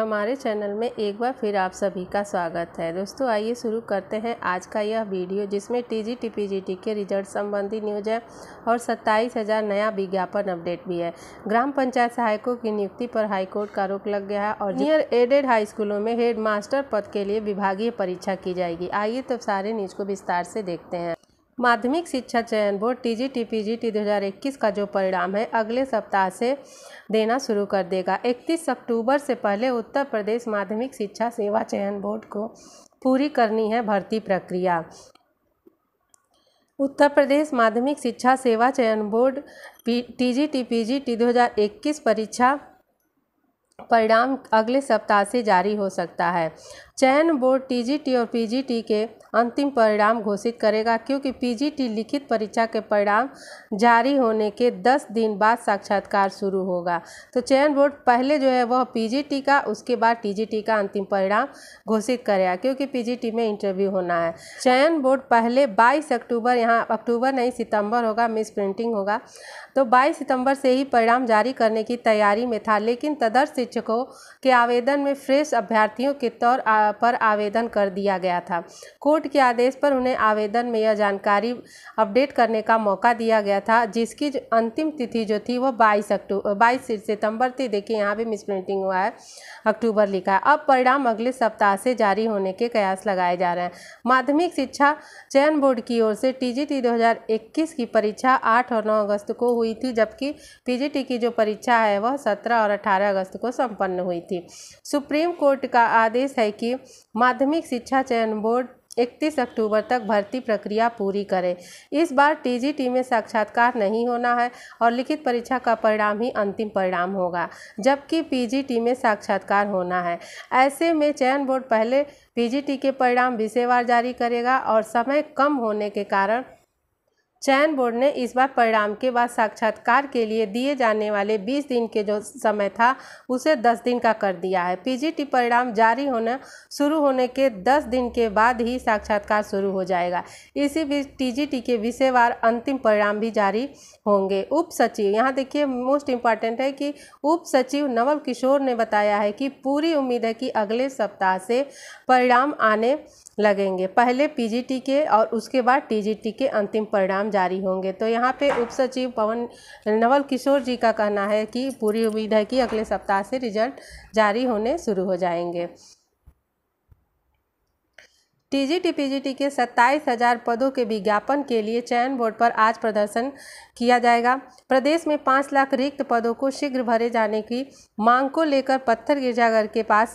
हमारे चैनल में एक बार फिर आप सभी का स्वागत है दोस्तों आइए शुरू करते हैं आज का यह वीडियो जिसमें T T G P G T के रिजल्ट संबंधी न्यूज है और सत्ताईस हज़ार नया विज्ञापन अपडेट भी है ग्राम पंचायत सहायकों की नियुक्ति पर हाईकोर्ट का रोक लग गया है और नियर एडेड हाई स्कूलों में हेड मास्टर पद के लिए विभागीय परीक्षा की जाएगी आइए तो सारे न्यूज को विस्तार से देखते हैं माध्यमिक शिक्षा चयन board T G T P G T दो हज़ार इक्कीस का जो परिणाम है अगले सप्ताह से देना शुरू कर देगा इकतीस अक्टूबर से पहले उत्तर प्रदेश माध्यमिक शिक्षा सेवा चयन बोर्ड को पूरी करनी है भर्ती प्रक्रिया उत्तर प्रदेश माध्यमिक शिक्षा सेवा चयन board T G T P G T दो हज़ार इक्कीस परीक्षा परिणाम अगले सप्ताह से जारी हो सकता है चयन बोर्ड टीजीटी और पीजीटी के अंतिम परिणाम घोषित करेगा क्योंकि पीजीटी लिखित परीक्षा के परिणाम जारी होने के 10 दिन बाद साक्षात्कार शुरू होगा तो चयन बोर्ड पहले जो है वह पीजीटी का उसके बाद टीजीटी का अंतिम परिणाम घोषित करेगा क्योंकि पीजीटी में इंटरव्यू होना है चयन बोर्ड पहले 22 अक्टूबर यहाँ अक्टूबर नहीं सितंबर होगा मिस प्रिंटिंग होगा तो 22 सितंबर से ही परिणाम जारी करने की तैयारी में था लेकिन तदर्थ शिक्षकों के आवेदन में फ्रेश अभ्यर्थियों के तौर पर आवेदन कर दिया गया था कोर्ट के आदेश पर उन्हें आवेदन में यह जानकारी अपडेट करने का मौका दिया गया था जिसकी अंतिम तिथि जो थी वह बाईस अक्टूबर बाईस सितंबर थी देखिए यहाँ भी मिस प्रिंटिंग हुआ है अक्टूबर लिखा है अब परिणाम अगले सप्ताह से जारी होने के कयास लगाए जा रहे हैं माध्यमिक शिक्षा चयन बोर्ड की ओर से टीजीटी जी की परीक्षा आठ और नौ अगस्त को हुई थी जबकि पीजीटी की जो परीक्षा है वह 17 और 18 अगस्त को संपन्न हुई थी सुप्रीम कोर्ट का आदेश है कि माध्यमिक शिक्षा चयन बोर्ड 31 अक्टूबर तक भर्ती प्रक्रिया पूरी करें इस बार टीजीटी में साक्षात्कार नहीं होना है और लिखित परीक्षा का परिणाम ही अंतिम परिणाम होगा जबकि पीजीटी में साक्षात्कार होना है ऐसे में चयन बोर्ड पहले पीजीटी के परिणाम विषयवार जारी करेगा और समय कम होने के कारण चयन बोर्ड ने इस बार परिणाम के बाद साक्षात्कार के लिए दिए जाने वाले 20 दिन के जो समय था उसे 10 दिन का कर दिया है पीजीटी परिणाम जारी होना शुरू होने के 10 दिन के बाद ही साक्षात्कार शुरू हो जाएगा इसी बीच टीजीटी के विषयवार अंतिम परिणाम भी जारी होंगे उप सचिव यहाँ देखिए मोस्ट इम्पॉर्टेंट है कि उप सचिव नवल किशोर ने बताया है कि पूरी उम्मीद है कि अगले सप्ताह से परिणाम आने लगेंगे पहले पीजीटी के और उसके बाद टीजीटी के अंतिम परिणाम जारी होंगे तो यहाँ पे उप सचिव पवन नवल किशोर जी का कहना है कि पूरी उम्मीद है कि अगले सप्ताह से रिजल्ट जारी होने शुरू हो जाएंगे टीजीटी पीजीटी के सत्ताईस हजार पदों के विज्ञापन के लिए चयन बोर्ड पर आज प्रदर्शन किया जाएगा प्रदेश में पाँच लाख रिक्त पदों को शीघ्र भरे जाने की मांग को लेकर पत्थर गिरजाघर के पास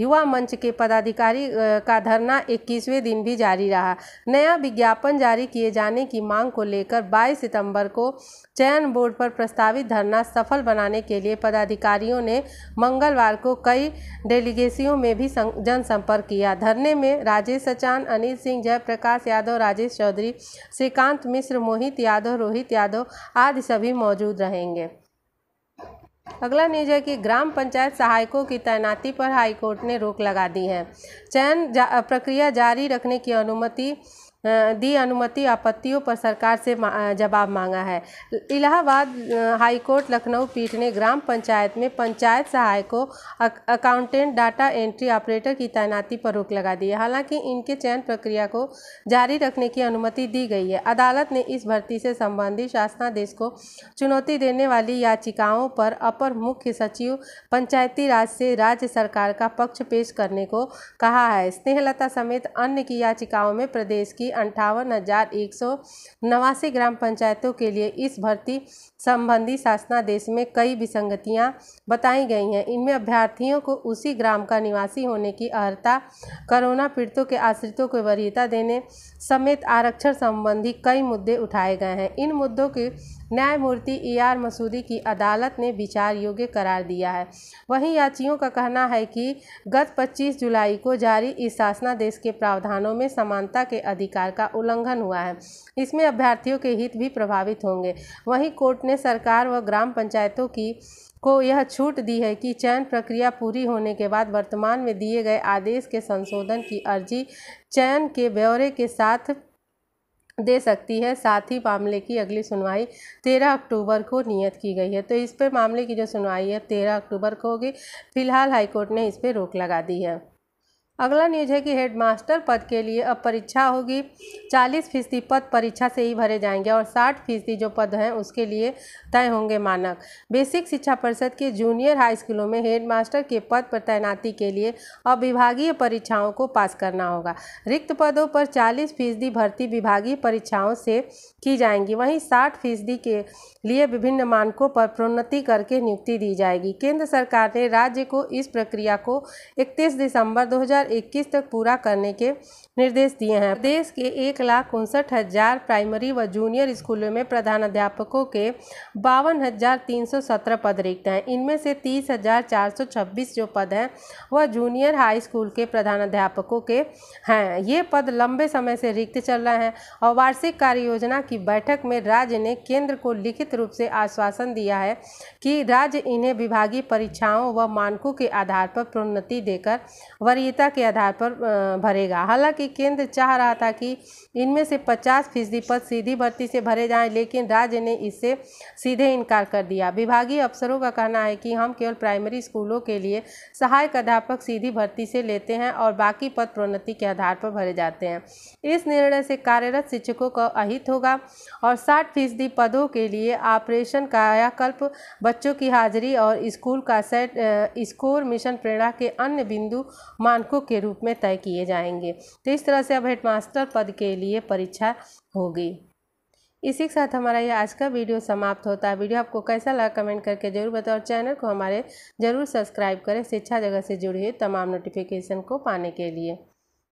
युवा मंच के पदाधिकारी का धरना इक्कीसवें दिन भी जारी रहा नया विज्ञापन जारी किए जाने की मांग को लेकर बाईस सितम्बर को चयन बोर्ड पर प्रस्तावित धरना सफल बनाने के लिए पदाधिकारियों ने मंगलवार को कई डेलीगेसियों में भी जनसंपर्क किया धरने में राजेश पहचान अनिल सिंह जयप्रकाश यादव राजेश चौधरी श्रीकांत मिश्र मोहित यादव रोहित यादव आदि सभी मौजूद रहेंगे अगला न्यूज है कि ग्राम पंचायत सहायकों की तैनाती पर हाईकोर्ट ने रोक लगा दी है चयन जा, प्रक्रिया जारी रखने की अनुमति दी अनुमति आपत्तियों पर सरकार से जवाब मांगा है इलाहाबाद हाईकोर्ट लखनऊ पीठ ने ग्राम पंचायत में पंचायत सहायकों अकाउंटेंट डाटा एंट्री ऑपरेटर की तैनाती पर रोक लगा दी है हालांकि इनके चयन प्रक्रिया को जारी रखने की अनुमति दी गई है अदालत ने इस भर्ती से संबंधित शासनादेश को चुनौती देने वाली याचिकाओं पर अपर मुख्य सचिव पंचायती राज से राज्य सरकार का पक्ष पेश करने को कहा है स्नेहलता समेत अन्य की याचिकाओं में प्रदेश की अंठावन हज़ार एक सौ नवासी ग्राम पंचायतों के लिए इस भर्ती संबंधी शासनादेश में कई विसंगतियां बताई गई हैं इनमें अभ्यर्थियों को उसी ग्राम का निवासी होने की अर्हता कोरोना पीड़ितों के आश्रितों को वरीयता देने समेत आरक्षण संबंधी कई मुद्दे उठाए गए हैं इन मुद्दों की न्यायमूर्ति ए e आर मसूदी की अदालत ने विचार योग्य करार दिया है वहीं याचियों का कहना है कि गत 25 जुलाई को जारी इस शासनादेश के प्रावधानों में समानता के अधिकार का उल्लंघन हुआ है इसमें अभ्यर्थियों के हित भी प्रभावित होंगे वहीं कोर्ट ने सरकार व ग्राम पंचायतों की को यह छूट दी है कि चयन प्रक्रिया पूरी होने के बाद वर्तमान में दिए गए आदेश के संशोधन की अर्जी चयन के ब्यौरे के साथ दे सकती है साथ ही मामले की अगली सुनवाई 13 अक्टूबर को नियत की गई है तो इस पर मामले की जो सुनवाई है 13 अक्टूबर को होगी फिलहाल हाईकोर्ट ने इस पर रोक लगा दी है अगला न्यूज है कि हेडमास्टर पद के लिए अब परीक्षा होगी 40 फीसदी पद परीक्षा से ही भरे जाएंगे और 60 फीसदी जो पद हैं उसके लिए तय होंगे मानक बेसिक शिक्षा परिषद के जूनियर हाई स्कूलों में हेडमास्टर के पद पर तैनाती के लिए अब विभागीय परीक्षाओं को पास करना होगा रिक्त पदों पर चालीस फीसदी भर्ती विभागीय परीक्षाओं से की जाएंगी वहीं साठ फीसदी के लिए विभिन्न मानकों पर प्रोन्नति करके नियुक्ति दी जाएगी केंद्र सरकार ने राज्य को इस प्रक्रिया को इकतीस दिसंबर दो 2021 तक पूरा करने के निर्देश दिए हैं देश के एक लाख उनसठ हज़ार प्राइमरी व जूनियर स्कूलों में प्रधानाध्यापकों के बावन हज़ार तीन सौ सत्रह पद रिक्त हैं इनमें से तीस हज़ार चार सौ छब्बीस जो पद हैं वह जूनियर हाई स्कूल के प्रधानाध्यापकों के हैं ये पद लंबे समय से रिक्त चल रहे हैं और वार्षिक कार्य योजना की बैठक में राज्य ने केंद्र को लिखित रूप से आश्वासन दिया है कि राज्य इन्हें विभागीय परीक्षाओं व मानकों के आधार पर प्रोन्नति देकर वरीयता के आधार पर भरेगा हालांकि केंद्र चाह रहा था कि इनमें से 50 फीसदी पद सीधी भर्ती से भरे जाएं लेकिन राज्य ने इससे सीधे इनकार कर दिया विभागीय अफसरों का कहना है कि हम केवल प्राइमरी स्कूलों के लिए सहायक अध्यापक सीधी भर्ती से लेते हैं और बाकी पद प्रोन्नति के आधार पर भरे जाते हैं इस निर्णय से कार्यरत शिक्षकों का अहित होगा और साठ फीसदी पदों के लिए ऑपरेशन कायाकल्प बच्चों की हाजिरी और स्कूल का सेट स्कोर मिशन प्रेरणा के अन्य बिंदु मानकों के रूप में तय किए जाएंगे तो इस तरह से अब हेडमास्टर पद के लिए परीक्षा होगी इसी के साथ हमारा यह आज का वीडियो समाप्त होता है वीडियो आपको कैसा लगा कमेंट करके जरूर बताओ और चैनल को हमारे ज़रूर सब्सक्राइब करें शिक्षा जगत से जुड़ी हुई तमाम नोटिफिकेशन को पाने के लिए